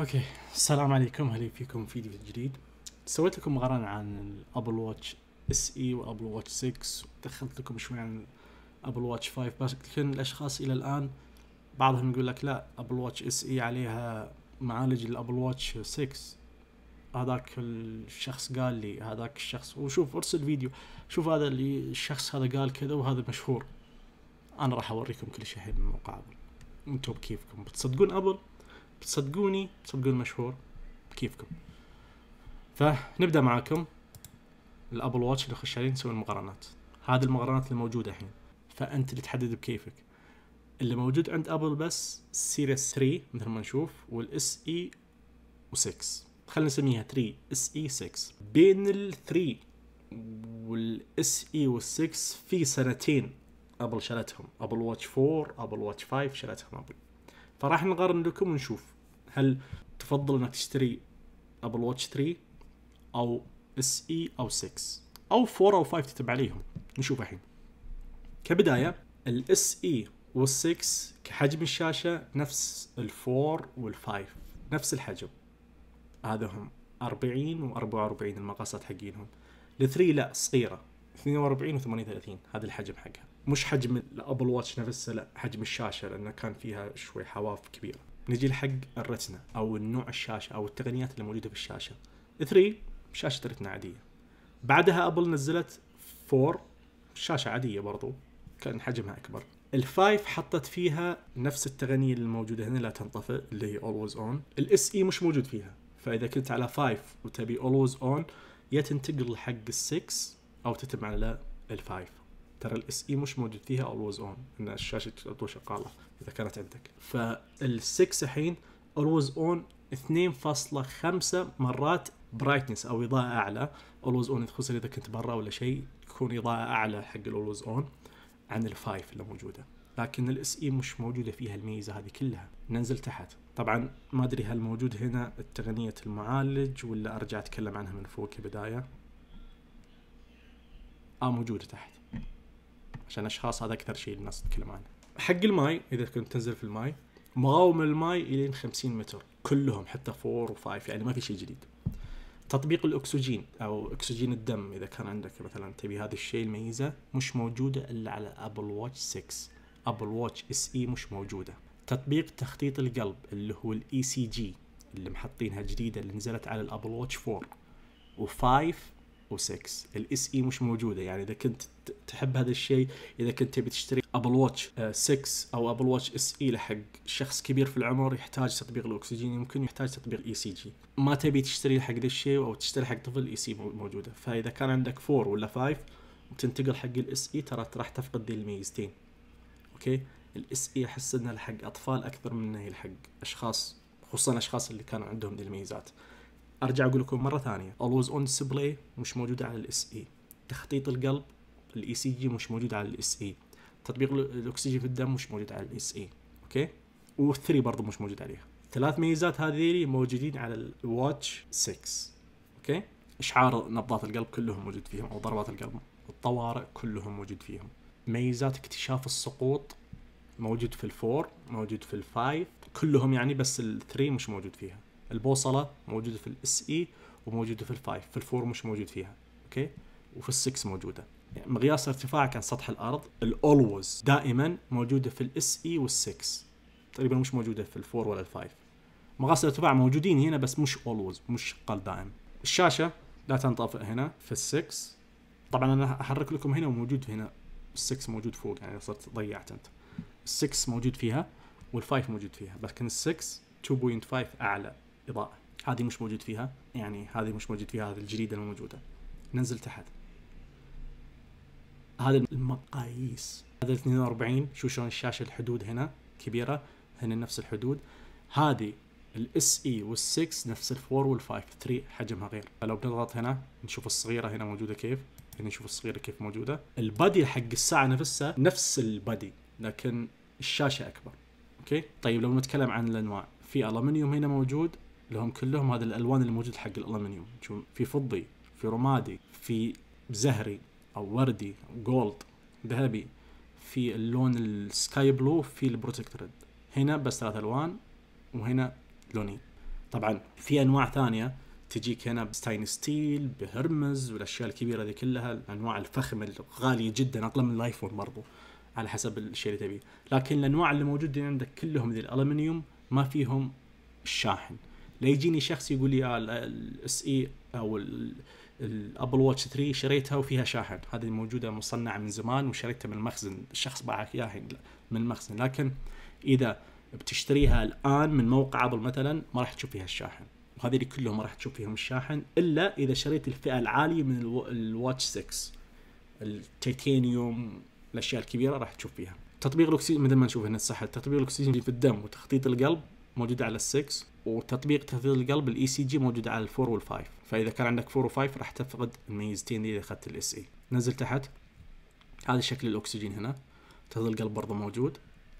اوكي السلام عليكم اهلا فيكم في فيديو جديد سويت لكم مقارنة عن الابل واتش اس اي وابل واتش 6 ودخلت لكم شوي عن ابل واتش 5 بس لكن الاشخاص الى الان بعضهم يقول لك لا ابل واتش اس اي عليها معالج الابل واتش 6 هذاك الشخص قال لي هذاك الشخص وشوف ارسل فيديو شوف هذا اللي الشخص هذا قال كذا وهذا مشهور انا راح اوريكم كل شيء الحين من موقع ابل انتم بكيفكم بتصدقون ابل صدقوني تصدقون المشهور كيفكم فنبدا معاكم الابل واتش اللي خش عليه نسوي المقارنات هذه المقارنات اللي موجوده الحين فانت اللي تحدد بكيفك اللي موجود عند ابل بس سيريس 3 مثل ما نشوف والاس اي e و6 خلينا نسميها 3 اس اي 6 بين ال 3 والاس اي وال6 في سنتين ابل شالتهم ابل واتش 4 ابل واتش 5 شالتهم ابل فراح نقارن لكم ونشوف هل تفضل انك تشتري ابل واتش 3 او اس اي e او 6 او 4 او 5 تتبع عليهم نشوف الحين كبدايه الاس اي e وال6 كحجم الشاشه نفس ال4 وال5 نفس الحجم هذا هم 40 و44 المقاسات حقينهم ال3 لا صغيره 42 و38 هذا الحجم حقها مش حجم الابل واتش نفسه لا حجم الشاشه لانه كان فيها شوي حواف كبيره نجي لحق الرتنه او نوع الشاشه او التقنيات اللي موجوده في الشاشه 3 شاشه رتنه عاديه بعدها ابل نزلت 4 شاشه عاديه برضو كان حجمها اكبر الفايف حطت فيها نفس التقنيه اللي موجوده هنا لا تنطفئ اللي هي اولويز اون الاس اي مش موجود فيها فاذا كنت على 5 وتبي اولويز اون يا تنتقل حق ال6 او تتم على الفايف ترى الاس اي e مش موجود فيها اولويز اون ان الشاشه تكون شغاله اذا كانت عندك فال6 الحين اولويز اون 2.5 مرات برايتنس او اضاءه اعلى اولويز اون خصوصا اذا كنت برا ولا شيء تكون اضاءه اعلى حق الاولويز اون عن الفايف اللي موجوده لكن الاس اي e مش موجوده فيها الميزه هذه كلها ننزل تحت طبعا ما ادري هل موجود هنا تقنيه المعالج ولا ارجع اتكلم عنها من فوق كبدايه اه موجوده تحت عشان اشخاص هذا اكثر شيء الناس تتكلم عنه حق الماي اذا كنت تنزل في الماي مقاوم الماي الين 50 متر كلهم حتى 4 و5 يعني ما في شيء جديد تطبيق الاكسجين او اكسجين الدم اذا كان عندك مثلا تبي هذا الشيء الميزه مش موجوده الا على ابل واتش 6 ابل واتش اس اي مش موجوده تطبيق تخطيط القلب اللي هو الاي سي e جي اللي محطينها جديده اللي نزلت على الابل واتش 4 و5 و6 الاس اي مش موجوده يعني اذا كنت تحب هذا الشيء اذا كنت تبي تشتري ابل واتش 6 او ابل واتش اس اي لحق شخص كبير في العمر يحتاج تطبيق الاكسجين يمكن يحتاج تطبيق اي سي جي ما تبي تشتري حق ذا الشيء او تشتري حق طفل اي e سي موجوده فاذا كان عندك 4 ولا 5 وتنتقل حق الاس اي e، ترى راح تفقد ذي الميزتين اوكي الاس اي e احس انها لحق اطفال اكثر من انه لحق اشخاص خصوصا الاشخاص اللي كانوا عندهم ذي الميزات ارجع اقول لكم مره ثانيه اولويز اون ديسبلاي مش موجود على الاس اي e. تخطيط القلب الاي سي e جي مش موجود على الاس اي e. تطبيق الاكسجين في الدم مش موجود على الاس اي اوكي والثري برضه مش موجود عليها ثلاث ميزات هذه موجودين على الواتش 6 اوكي اشعار نبضات القلب كلهم موجود فيهم او ضربات القلب الطوارئ كلهم موجود فيهم ميزات اكتشاف السقوط موجود في الفور موجود في الفايف كلهم يعني بس الثري مش موجود فيها البوصله موجوده في الاس اي e وموجوده في الفايف في الفور مش موجود فيها اوكي وفي السكس موجوده يعني مقياس ارتفاع كان سطح الارض الاولوز دائما موجوده في الاس اي e والسكس تقريبا مش موجوده في الفور ولا الفايف مقاس الارتفاع موجودين هنا بس مش اولوز مش شغال دائم الشاشه لا تنطفئ هنا في السكس طبعا انا احرك لكم هنا وموجود هنا السكس موجود فوق يعني صرت ضيعت انت السكس موجود فيها والفايف موجود فيها لكن السكس 2.5 اعلى اضاءه هذه مش موجود فيها يعني هذه مش موجود فيها هذه الجريده الموجوده ننزل تحت هذا المقاييس هذا 42 شو شلون الشاشه الحدود هنا كبيره هنا نفس الحدود هذه الاس اي e وال6 نفس ال4 وال5 3 حجمها غير فلو بنضغط هنا نشوف الصغيره هنا موجوده كيف هنا نشوف الصغيره كيف موجوده البادي حق الساعه نفسها نفس البادي لكن الشاشه اكبر اوكي طيب لو نتكلم عن الانواع في الومنيوم هنا موجود لهم كلهم هذه الالوان اللي موجوده حق الالومنيوم في فضي في رمادي في زهري او وردي أو جولد ذهبي في اللون السكاي بلو في البروتكت ريد هنا بس ثلاث الوان وهنا لونين طبعا في انواع ثانيه تجيك هنا بستاين ستيل بهرمز والاشياء الكبيره ذي كلها الانواع الفخمه الغاليه جدا اقل من الايفون برضو على حسب الشيء اللي تبيه لكن الانواع اللي موجوده عندك كلهم ذي الالومنيوم ما فيهم الشاحن لا يجيني شخص يقول لي آه، الاس اي او الابل واتش 3 شريتها وفيها شاحن هذه موجوده مصنعه من زمان وشريتها من المخزن الشخص باعك اياها من المخزن لكن اذا بتشتريها الان من موقع ابل مثلا ما راح تشوف فيها الشاحن وهذه كلهم ما راح تشوف فيهم الشاحن الا اذا شريت الفئه العاليه من الواتش 6 التيتانيوم الاشياء الكبيره راح تشوف فيها تطبيق الاكسجين مثل ما نشوف هنا الصحه تطبيق الاكسجين في الدم وتخطيط القلب موجوده على ال6 وتطبيق تثبيت القلب الاي سي e جي موجود على الفور والفايف فاذا كان عندك فور وفايف راح تفقد الميزتين دي اذا اخذت الاس اي e نزل تحت هذا شكل الاكسجين هنا تثبيت القلب برضه موجود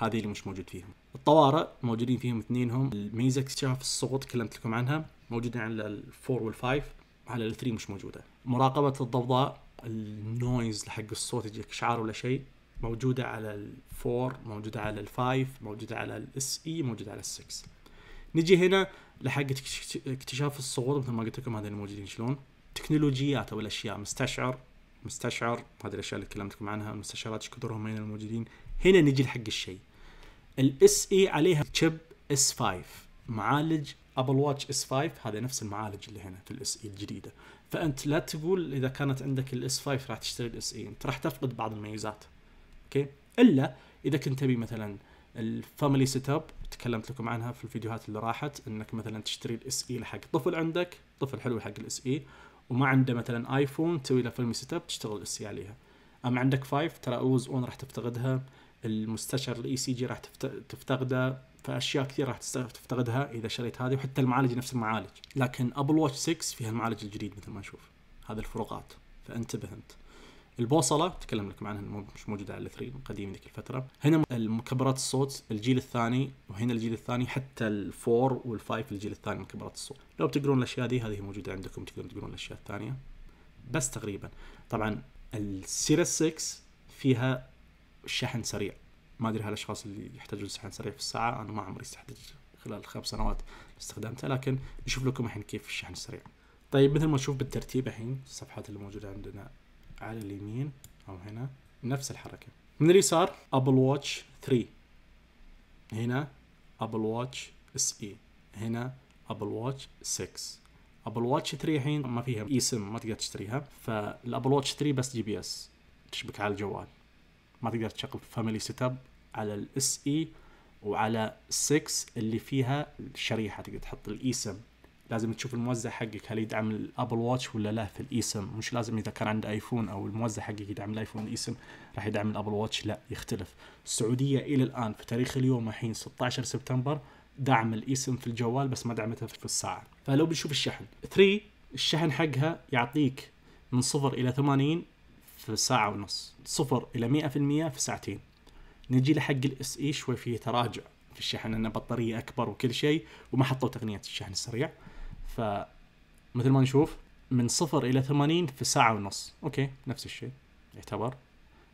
هذه اللي مش موجود فيهم الطوارئ موجودين فيهم اثنينهم الميزه اكتشاف الصوت تكلمت لكم عنها موجودة على الفور والفايف على الثري مش موجوده مراقبه الضوضاء النويز حق الصوت يجيك اشعار ولا شيء موجودة على الفور موجودة على الفايف موجودة على الاس اي e، موجودة على السكس نجي هنا لحق اكتشاف الصغور مثل ما قلت لكم هذين الموجودين شلون تكنولوجيات او الاشياء مستشعر مستشعر هذه الاشياء اللي كلمتكم عنها المستشعرات ايش كثرهم هنا الموجودين هنا نجي لحق الشيء الاس اي e عليها تشيب اس 5 معالج ابل واتش اس 5 هذا نفس المعالج اللي هنا في الاس اي e الجديده فانت لا تقول اذا كانت عندك الاس 5 راح تشتري الاس اي انت راح تفقد بعض الميزات اوكي الا اذا كنت تبي مثلا الفاميلي سيت اب تكلمت لكم عنها في الفيديوهات اللي راحت انك مثلا تشتري الاس اي حق طفل عندك طفل حلو حق الاس اي وما عنده مثلا ايفون تسوي له فاميلي سيت اب تشتغل الاس اي عليها اما عندك فايف ترى اوز اون راح تفتقدها المستشعر الاي سي جي راح تفتقده فاشياء كثير راح تفتقدها اذا شريت هذه وحتى المعالج نفس المعالج لكن ابل واتش 6 فيها المعالج الجديد مثل ما نشوف هذه الفروقات فانتبه انت البوصله تكلم لكم عنها مش موجوده على الثري القديم ذيك الفتره هنا مكبرات الصوت الجيل الثاني وهنا الجيل الثاني حتى الفور والفايف الجيل الثاني مكبرات الصوت لو بتقرون الاشياء دي هذه موجوده عندكم تقدرون تقرون الاشياء الثانيه بس تقريبا طبعا السيريس 6 فيها شحن سريع ما ادري هالاشخاص اللي يحتاجون شحن سريع في الساعه انا ما عمري استحدث خلال خمس سنوات استخدامته لكن نشوف لكم الحين كيف الشحن السريع طيب مثل ما نشوف بالترتيب الحين الصفحات اللي موجوده عندنا على اليمين او هنا نفس الحركه من اليسار ابل واتش 3 هنا ابل واتش اس اي هنا ابل واتش 6 ابل واتش 3 الحين ما فيها اي سم ما تقدر تشتريها فالابل واتش 3 بس جي بي اس تشبك على الجوال ما تقدر تشغل فاميلي سيت اب على الاس اي e وعلى 6 اللي فيها الشريحه تقدر تحط الاي سم لازم تشوف الموزع حقك هل يدعم الابل واتش ولا لا في الايسم مش لازم اذا كان عنده ايفون او الموزع حقك يدعم الايفون الايسم راح يدعم الابل واتش لا يختلف السعوديه الى الان في تاريخ اليوم الحين 16 سبتمبر دعم الايسم في الجوال بس ما دعمته في الساعه فلو بنشوف الشحن 3 الشحن حقها يعطيك من صفر الى 80 في ساعة ونص صفر إلى 100% في ساعتين نجي لحق الاس اي شوي فيه تراجع في الشحن لأن بطارية أكبر وكل شيء وما حطوا تقنية الشحن السريع فمثل ما نشوف من صفر إلى 80 في ساعة ونص أوكي نفس الشيء يعتبر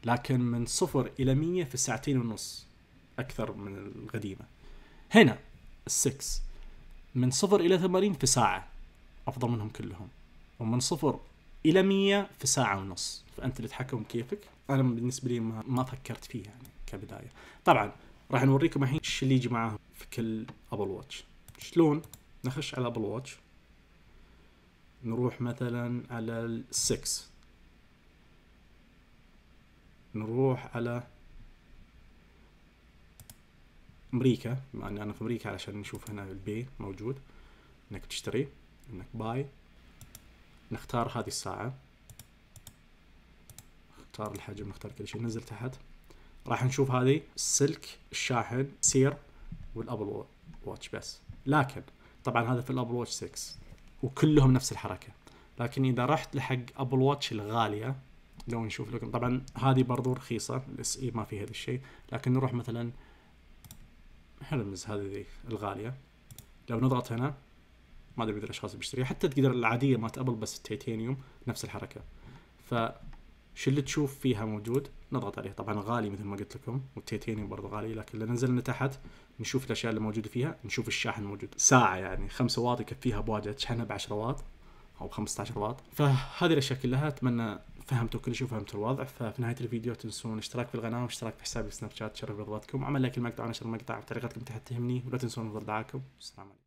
لكن من صفر إلى 100 في ساعتين ونص أكثر من القديمة هنا السكس من صفر إلى 80 في ساعة أفضل منهم كلهم ومن صفر إلى 100 في ساعة ونص فأنت اللي تحكم كيفك أنا بالنسبة لي ما, ما فكرت فيها يعني كبداية طبعا راح نوريكم الحين ايش اللي يجي معاهم في كل ابل واتش شلون نخش على ابل واتش نروح مثلا على ال 6 نروح على امريكا بما اني انا في امريكا علشان نشوف هنا البي موجود انك تشتري انك باي نختار هذه الساعة نختار الحجم نختار كل شيء ننزل تحت راح نشوف هذه السلك الشاحن سير والابل واتش بس لكن طبعا هذا في الابل واتش 6 وكلهم نفس الحركه لكن اذا رحت لحق ابل واتش الغاليه لو نشوف لكم طبعا هذه برضو رخيصه الاس اي ما في هذا الشيء لكن نروح مثلا هرمز هذه الغاليه لو نضغط هنا ما ادري اذا الاشخاص بيشتريها حتى تقدر العاديه مالت ابل بس التيتانيوم نفس الحركه شو اللي تشوف فيها موجود نضغط عليه طبعا غالي مثل ما قلت لكم والتيتانيوم برضه غالي لكن لو نزلنا تحت نشوف الاشياء اللي موجوده فيها نشوف الشاحن موجود ساعه يعني 5 واط يكفيها بواجهه تشحنها ب 10 واط او 15 واط فهذه الاشياء كلها اتمنى فهمتوا كل شيء وفهمتوا الوضع ففي نهايه الفيديو تنسون الاشتراك في القناه واشتراك في حسابي في سناب شات تشرف رضواتكم وعمل لايك المقطع ونشر المقطع بطريقتكم تحت تهمني ولا تنسون افضل دعاكم والسلام عليكم